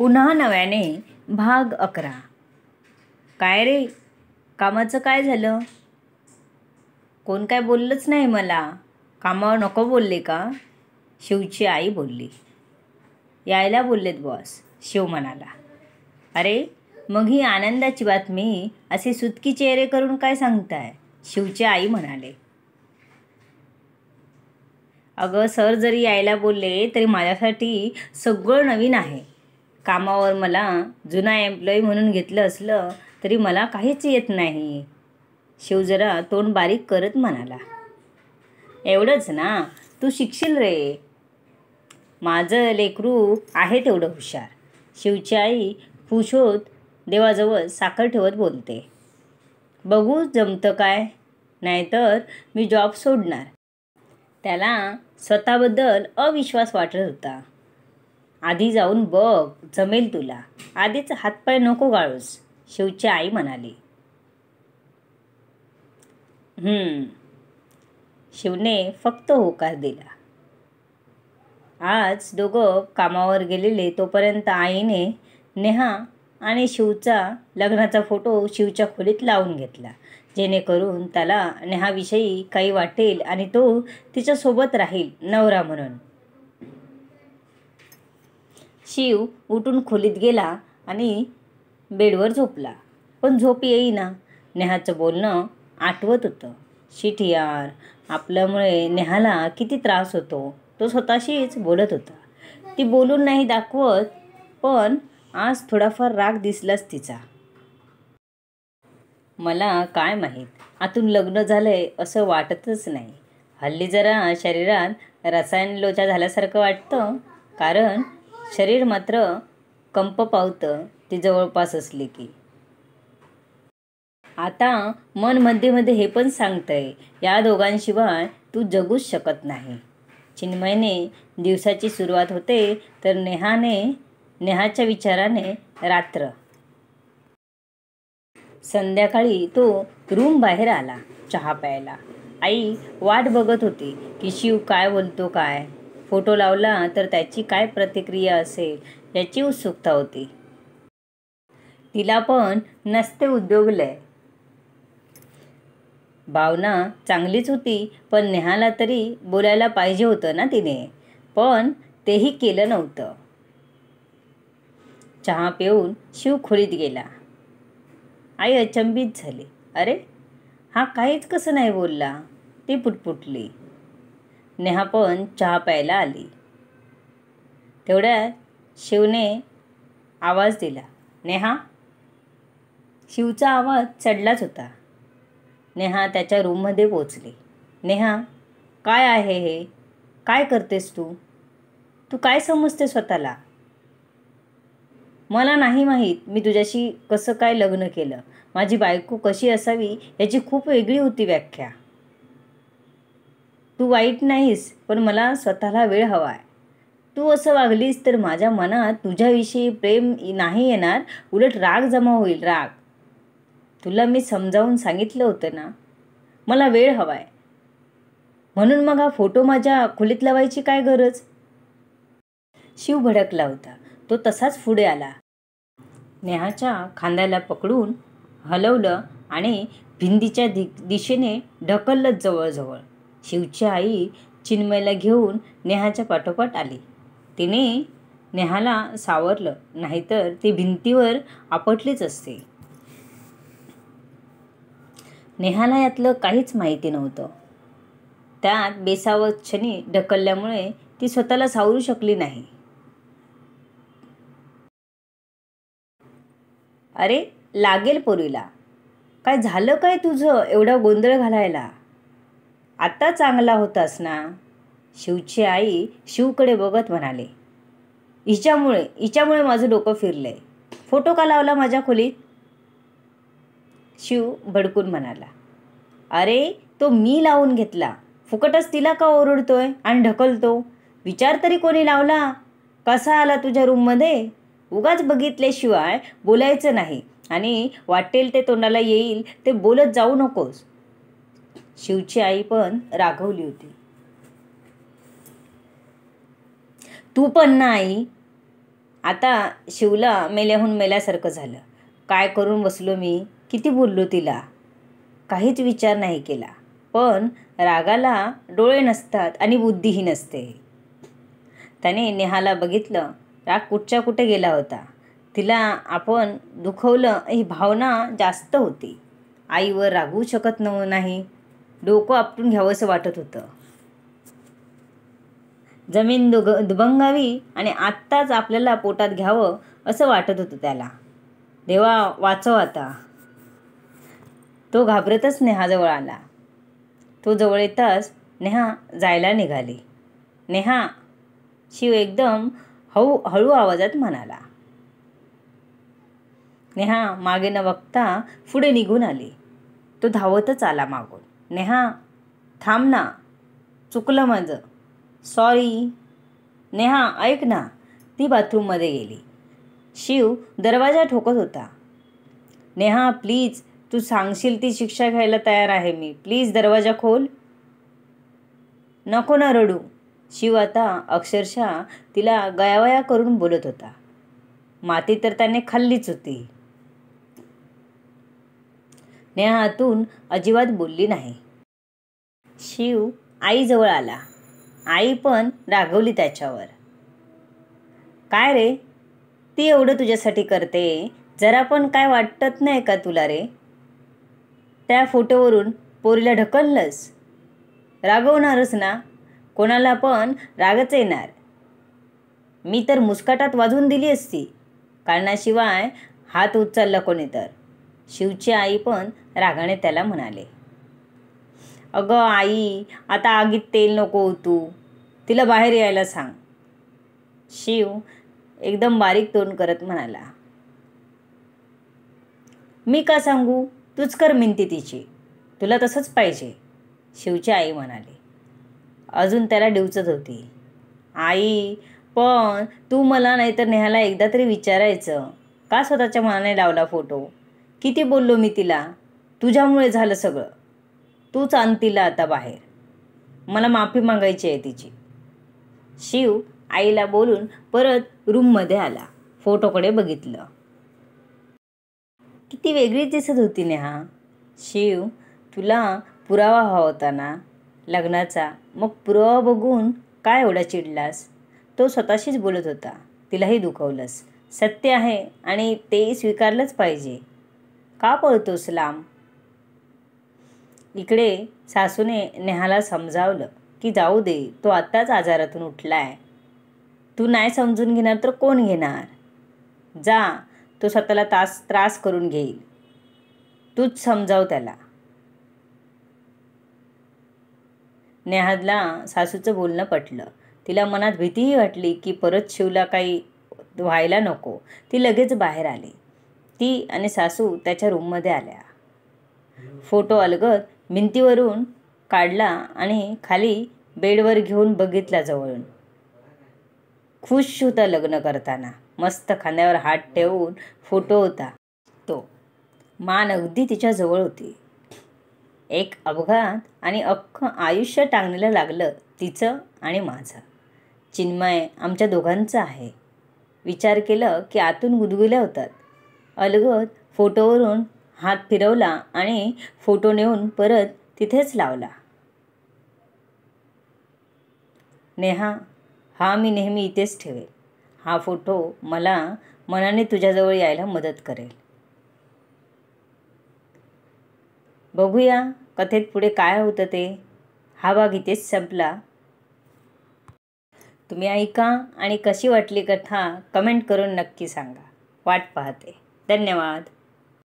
पुन्हा नव्याने भाग अकरा काय रे कामाचं काय झालं कोण काय बोललंच नाही मला कामावर नको बोलले का शिवची आई बोलली यायला बोललेत बॉस शिव म्हणाला अरे मग ही आनंदाची बातमी असे सुतकी चेहरे करून काय सांगताय शिवची आई म्हणाले अगं सर जरी यायला बोलले तरी माझ्यासाठी सगळं नवीन आहे कामावर मला जुना एम्प्लॉई म्हणून घेतलं असलं तरी मला काहीच येत नाही शिव जरा तोंड बारीक करत म्हणाला एवढंच ना तू शिकशील रे माझं लेकरू आहे तेवढं हुशार शिवची आई खुश होत देवाजवळ साखर ठेवत बोलते बघू जमतं काय नाहीतर मी जॉब सोडणार त्याला स्वतःबद्दल अविश्वास वाटत होता आधी जाऊन बघ जमेल तुला आधीच हातपाय नको गाळूस शिवची आई म्हणाली शिवने फक्त होकार दिला आज दोघं कामावर गेलेले तोपर्यंत आईने नेहा आणि शिवचा लग्नाचा फोटो शिवच्या खोलीत लावून घेतला जेणेकरून त्याला नेहाविषयी काही वाटेल आणि तो तिच्यासोबत राहील नवरा म्हणून शिव उठून खोलीत गेला आणि बेडवर झोपला पण झोप येईना नेहाचं बोलणं आठवत होतं शिठियार आपल्यामुळे नेहाला किती त्रास होतो तो स्वतःशीच बोलत होता ती बोलून नाही दाखवत पण आज थोडाफार राग दिसलाच तिचा मला काय माहीत आतून लग्न झालंय असं वाटतच नाही हल्ली जरा शरीरात रसायन लोचा झाल्यासारखं वाटतं कारण शरीर मात्र कंप पावतं ते जवळपास असली की आता मन मध्ये मध्ये हे पण सांगतंय या दोघांशिवाय तू जगूच शकत नाही चिन्मयने दिवसाची सुरुवात होते तर नेहाने नेहाच्या विचाराने रात्र संध्याकाळी तो रूम बाहेर आला चहा प्यायला आई वाट बघत होती की शिव काय बोलतो काय फोटो लावला तर त्याची काय प्रतिक्रिया असेल याची उत्सुकता होती तिला पण नसते उद्योगले भावना चांगलीच होती पण नेहाला तरी बोलायला पाहिजे होतं ना तिने पण तेही केलं नव्हतं चहा पिऊन शिव खोलीत गेला आई अचंबित झाली अरे हा काहीच कसं नाही बोलला ती पुटपुटली नेहा पण चहा प्यायला आली तेवढ्यात शिवने आवाज दिला नेहा शिवचा आवाज चढलाच होता नेहा त्याच्या रूममध्ये पोचली नेहा काय आहे हे काय करतेस तू तू काय समजते स्वतःला मला नाही माहीत मी तुझ्याशी कसं काय लग्न केलं माझी बायको कशी असावी याची खूप वेगळी होती व्याख्या तू वाईट नाहीस पण मला स्वतःला वेळ हवा आहे तू असं वागलीस तर माझ्या मनात तुझ्याविषयी प्रेम नाही येणार उलट राग जमा होईल राग तुला मी समजावून सांगितलं होतं ना मला वेळ हवा आहे म्हणून मग हा फोटो माझ्या खोलीत लावायची काय गरज शिव भडकला होता तो तसाच पुढे आला नेहाच्या खांद्याला पकडून हलवलं आणि भिंदीच्या दि दिशेने ढकललं जवळजवळ शिवची आई चिन्मयला घेऊन नेहाच्या पाठोपाठ आली तिने नेहाला सावरलं नाहीतर ती भिंतीवर आपटलीच असते नेहाला यातलं काहीच माहिती नव्हतं त्यात बेसावत क्षणी ढकलल्यामुळे ती स्वतःला सावरू शकली नाही अरे लागेल पोरीला काय झालं काय तुझं एवढा गोंधळ घालायला आत्ता चांगला होतास ना शिवची आई शिवकडे बघत म्हणाले हिच्यामुळे हिच्यामुळे माझं डोकं फिरलंय फोटो का लावला माझ्या खोलीत शिव भडकून म्हणाला अरे तो मी लावून घेतला फुकटच तिला का ओरडतोय आणि ढकलतो विचार तरी कोणी लावला कसा आला तुझ्या रूममध्ये उगाच बघितल्याशिवाय बोलायचं नाही आणि वाटेल ते तोंडाला येईल ते बोलत जाऊ नकोस शिवची आई पण रागवली होती तू पण ना आई आता शिवला मेल्याहून मेल्यासारखं झालं काय करून बसलो मी किती बोललो तिला काहीच विचार नाही केला पण रागाला डोळे नसतात आणि बुद्धीही नसते त्याने नेहाला बघितलं राग कुठच्या कुठे गेला होता तिला आपण दुखवलं ही भावना जास्त होती आईवर रागवू शकत नव नाही डोकं आपटून घ्यावं असं वाटत होतं जमीन दुग दुभंगावी आणि आत्ताच आपल्याला पोटात घ्यावं असं वाटत होतं त्याला देवा वाचव आता तो घाबरतच नेहाजवळ आला तो जवळ येताच नेहा जायला निघाली नेहा शिव एकदम हळू हळू आवाजात म्हणाला नेहा मागे न बघता पुढे निघून आली तो धावतच आला मागून नेहा थांब ना चुकलं माझं सॉरी नेहा ऐक ना ती बाथरूममध्ये गेली शिव दरवाजा ठोकत होता नेहा प्लीज तू सांगशील ती शिक्षा घ्यायला तयार आहे मी प्लीज दरवाजा खोल नको ना रडू शिव आता अक्षरशः तिला गयावया करून बोलत होता माती तर त्याने खाल्लीच होती नेहातून अजिबात बोलली नाही शिव आईजवळ आला आई पण रागवली त्याच्यावर काय रे ती एवढं तुझ्यासाठी करते जरा पण काय वाटत नाही का तुला रे त्या फोटोवरून पोरीला ढकललंस रागवणारच ना कोणाला पण रागच येणार मी तर मुस्काटात वाजवून दिली असती कारणाशिवाय हात उचलला कोणी तर शिवची आई पण रागाने त्याला म्हणाले अगं आई आता आगीत तेल नको तू तिला बाहेर यायला सांग शिव एकदम बारीक तोंड करत म्हणाला मी का सांगू तूच कर मिनती तिची तुला तसंच पाहिजे शिवची आई म्हणाली अजून त्याला डिवचत होती आई पण तू मला नाहीतर नेहाला एकदा तरी विचारायचं का स्वतःच्या मनाने लावला फोटो किती बोललो मी तिला तुझ्यामुळे झालं सगळं तूच आण तिला आता बाहेर मला माफी मागायची आहे तिची शिव आईला बोलून परत रूममध्ये आला फोटोकडे बघितलं किती वेगळीच दिसत होती नेहा शिव तुला पुरावा हवा होता ना लग्नाचा मग पुरावा बघून काय एवढा चिडलास तो स्वतःशीच बोलत होता तिलाही दुखवलंस सत्य आहे आणि ते स्वीकारलंच पाहिजे का पळतोस लांब इकडे सासूने नेहाला समजावलं की जाऊ दे तो आत्ताच आजारातून उठलाय तू नाही समजून घेणार तर कोण घेणार जा तो स्वतःला तास त्रास करून घेईल तूच समजाव त्याला नेहादला सासूचं बोलणं पटलं तिला मनात भीतीही वाटली की परत शिवला काही व्हायला नको ती लगेच बाहेर आली ती आणि सासू त्याच्या रूममध्ये आल्या फोटो अलगत भिंतीवरून काढला आणि खाली बेडवर घेऊन बघितला जवळून खुश होता लग्न करताना मस्त खांद्यावर हात ठेवून फोटो होता तो मान अगदी तिच्या जवळ होती एक अपघात आणि अख्खं आयुष्य टांगणीला लागलं तिचं आणि माझं चिन्मय आमच्या दोघांचं आहे विचार केलं की आतून गुदगुल्या होतात अलगद फोटोवरून हात फिरवला आणि फोटो नेऊन परत तिथेच लावला नेहा हा मी नेहमी इथेच ठेवे। हा फोटो मला मनाने तुझ्याजवळ यायला मदत करेल बघूया कथेत पुढे काय होतं ते हा भाग इथेच संपला तुम्ही ऐका आणि कशी वाटली कथा कमेंट करून नक्की सांगा वाट पाहते धन्यवाद